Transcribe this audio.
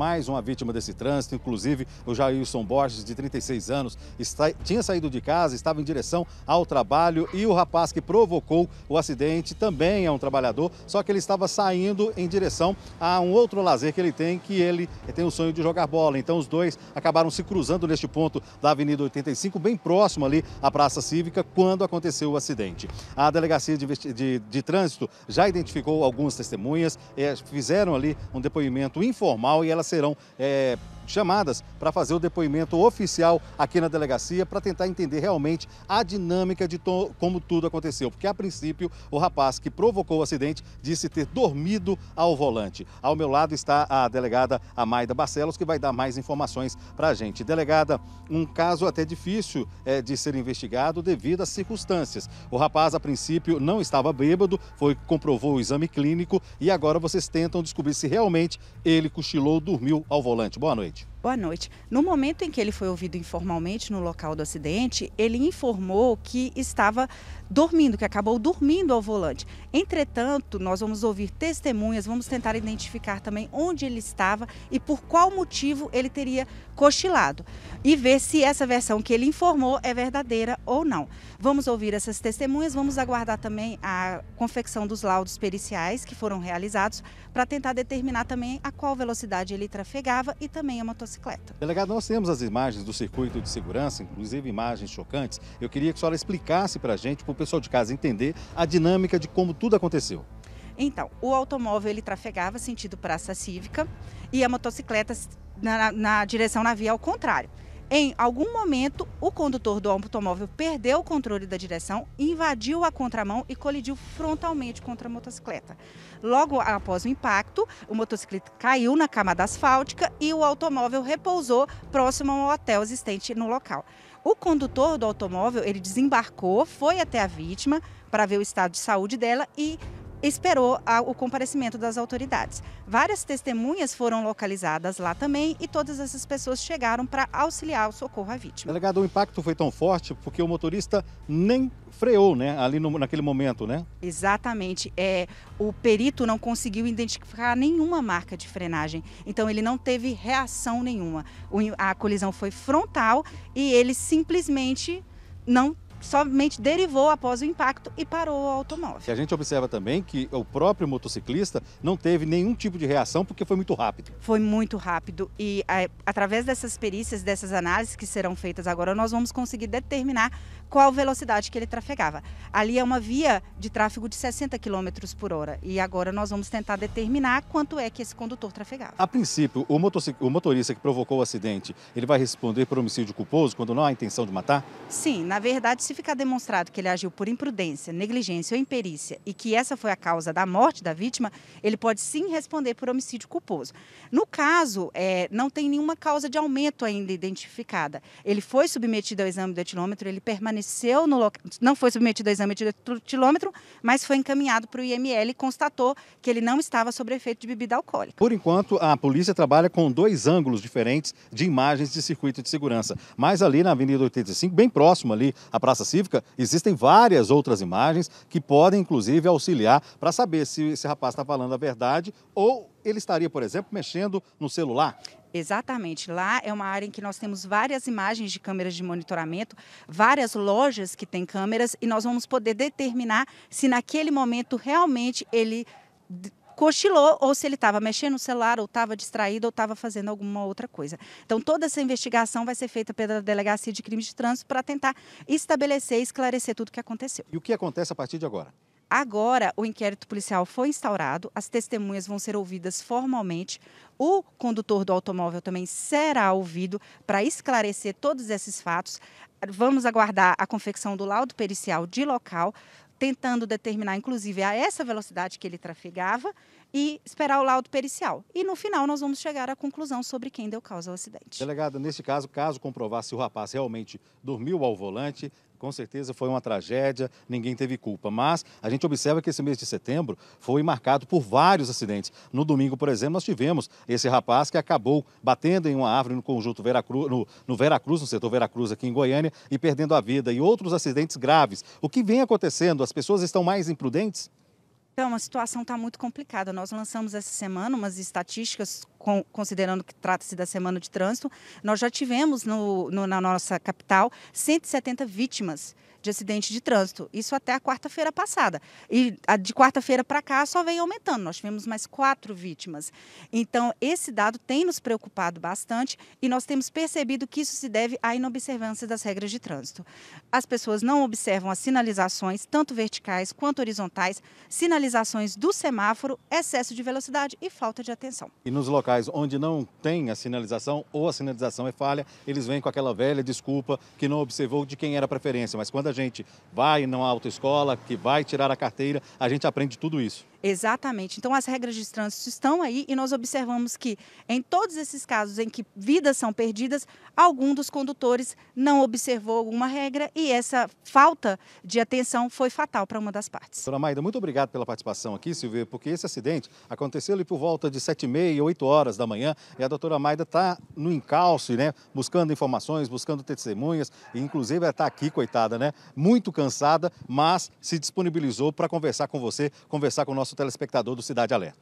mais uma vítima desse trânsito, inclusive o Jailson Borges, de 36 anos, está, tinha saído de casa, estava em direção ao trabalho e o rapaz que provocou o acidente também é um trabalhador, só que ele estava saindo em direção a um outro lazer que ele tem, que ele tem o sonho de jogar bola. Então os dois acabaram se cruzando neste ponto da Avenida 85, bem próximo ali à Praça Cívica, quando aconteceu o acidente. A Delegacia de, de, de Trânsito já identificou algumas testemunhas, é, fizeram ali um depoimento informal e elas serão é, chamadas para fazer o depoimento oficial aqui na delegacia para tentar entender realmente a dinâmica de como tudo aconteceu. Porque, a princípio, o rapaz que provocou o acidente disse ter dormido ao volante. Ao meu lado está a delegada Amaida Barcelos, que vai dar mais informações para a gente. Delegada, um caso até difícil é, de ser investigado devido às circunstâncias. O rapaz, a princípio, não estava bêbado, foi comprovou o exame clínico e agora vocês tentam descobrir se realmente ele cochilou ou dormiu ao volante. Boa noite. much. Boa noite. No momento em que ele foi ouvido informalmente no local do acidente, ele informou que estava dormindo, que acabou dormindo ao volante. Entretanto, nós vamos ouvir testemunhas, vamos tentar identificar também onde ele estava e por qual motivo ele teria cochilado e ver se essa versão que ele informou é verdadeira ou não. Vamos ouvir essas testemunhas, vamos aguardar também a confecção dos laudos periciais que foram realizados para tentar determinar também a qual velocidade ele trafegava e também a motocicleta motocicleta. Delegado, nós temos as imagens do circuito de segurança, inclusive imagens chocantes. Eu queria que a senhora explicasse para a gente, para o pessoal de casa entender a dinâmica de como tudo aconteceu. Então, o automóvel ele trafegava sentido praça cívica e a motocicleta na, na direção na via ao contrário. Em algum momento, o condutor do automóvel perdeu o controle da direção, invadiu a contramão e colidiu frontalmente contra a motocicleta. Logo após o impacto, o motocicleta caiu na camada asfáltica e o automóvel repousou próximo ao hotel existente no local. O condutor do automóvel, ele desembarcou, foi até a vítima para ver o estado de saúde dela e esperou o comparecimento das autoridades. Várias testemunhas foram localizadas lá também e todas essas pessoas chegaram para auxiliar o socorro à vítima. Delegado, o impacto foi tão forte porque o motorista nem freou, né, ali no, naquele momento, né? Exatamente. É, o perito não conseguiu identificar nenhuma marca de frenagem, então ele não teve reação nenhuma. O, a colisão foi frontal e ele simplesmente não somente derivou após o impacto e parou o automóvel. E a gente observa também que o próprio motociclista não teve nenhum tipo de reação porque foi muito rápido. Foi muito rápido e a, é, através dessas perícias, dessas análises que serão feitas agora, nós vamos conseguir determinar qual velocidade que ele trafegava. Ali é uma via de tráfego de 60 km por hora e agora nós vamos tentar determinar quanto é que esse condutor trafegava. A princípio, o, o motorista que provocou o acidente, ele vai responder por homicídio culposo quando não há intenção de matar? Sim, na verdade, se ficar demonstrado que ele agiu por imprudência, negligência ou imperícia e que essa foi a causa da morte da vítima, ele pode sim responder por homicídio culposo. No caso, é, não tem nenhuma causa de aumento ainda identificada. Ele foi submetido ao exame do etilômetro, ele permaneceu no local, não foi submetido ao exame do etilômetro, mas foi encaminhado para o IML e constatou que ele não estava sob efeito de bebida alcoólica. Por enquanto, a polícia trabalha com dois ângulos diferentes de imagens de circuito de segurança. Mas ali na Avenida 85, bem próximo ali à Praça praça cívica, existem várias outras imagens que podem, inclusive, auxiliar para saber se esse rapaz está falando a verdade ou ele estaria, por exemplo, mexendo no celular. Exatamente. Lá é uma área em que nós temos várias imagens de câmeras de monitoramento, várias lojas que têm câmeras e nós vamos poder determinar se naquele momento realmente ele cochilou ou se ele estava mexendo no celular ou estava distraído ou estava fazendo alguma outra coisa. Então toda essa investigação vai ser feita pela Delegacia de Crimes de Trânsito para tentar estabelecer e esclarecer tudo o que aconteceu. E o que acontece a partir de agora? Agora, o inquérito policial foi instaurado, as testemunhas vão ser ouvidas formalmente, o condutor do automóvel também será ouvido para esclarecer todos esses fatos. Vamos aguardar a confecção do laudo pericial de local tentando determinar, inclusive, a essa velocidade que ele trafegava, e esperar o laudo pericial. E no final nós vamos chegar à conclusão sobre quem deu causa ao acidente. Delegado, nesse caso, caso comprovar se o rapaz realmente dormiu ao volante, com certeza foi uma tragédia, ninguém teve culpa. Mas a gente observa que esse mês de setembro foi marcado por vários acidentes. No domingo, por exemplo, nós tivemos esse rapaz que acabou batendo em uma árvore no conjunto Veracruz, no, no Veracruz, no setor Veracruz aqui em Goiânia, e perdendo a vida. E outros acidentes graves. O que vem acontecendo? As pessoas estão mais imprudentes? Então, a situação está muito complicada. Nós lançamos essa semana umas estatísticas, com, considerando que trata-se da semana de trânsito. Nós já tivemos no, no, na nossa capital 170 vítimas de acidente de trânsito. Isso até a quarta-feira passada. E de quarta-feira para cá só vem aumentando. Nós tivemos mais quatro vítimas. Então, esse dado tem nos preocupado bastante e nós temos percebido que isso se deve à inobservância das regras de trânsito. As pessoas não observam as sinalizações, tanto verticais quanto horizontais, sinalizações sinalizações do semáforo, excesso de velocidade e falta de atenção. E nos locais onde não tem a sinalização ou a sinalização é falha, eles vêm com aquela velha desculpa que não observou de quem era a preferência. Mas quando a gente vai numa autoescola, que vai tirar a carteira, a gente aprende tudo isso. Exatamente. Então, as regras de trânsito estão aí e nós observamos que, em todos esses casos em que vidas são perdidas, algum dos condutores não observou alguma regra e essa falta de atenção foi fatal para uma das partes. doutora Maida, muito obrigado pela participação aqui, Silvia, porque esse acidente aconteceu ali por volta de 7h30, 8 horas da manhã e a doutora Maida está no encalço, né, buscando informações, buscando testemunhas e, inclusive, ela está aqui, coitada, né, muito cansada, mas se disponibilizou para conversar com você, conversar com o nosso nosso telespectador do Cidade Alerta.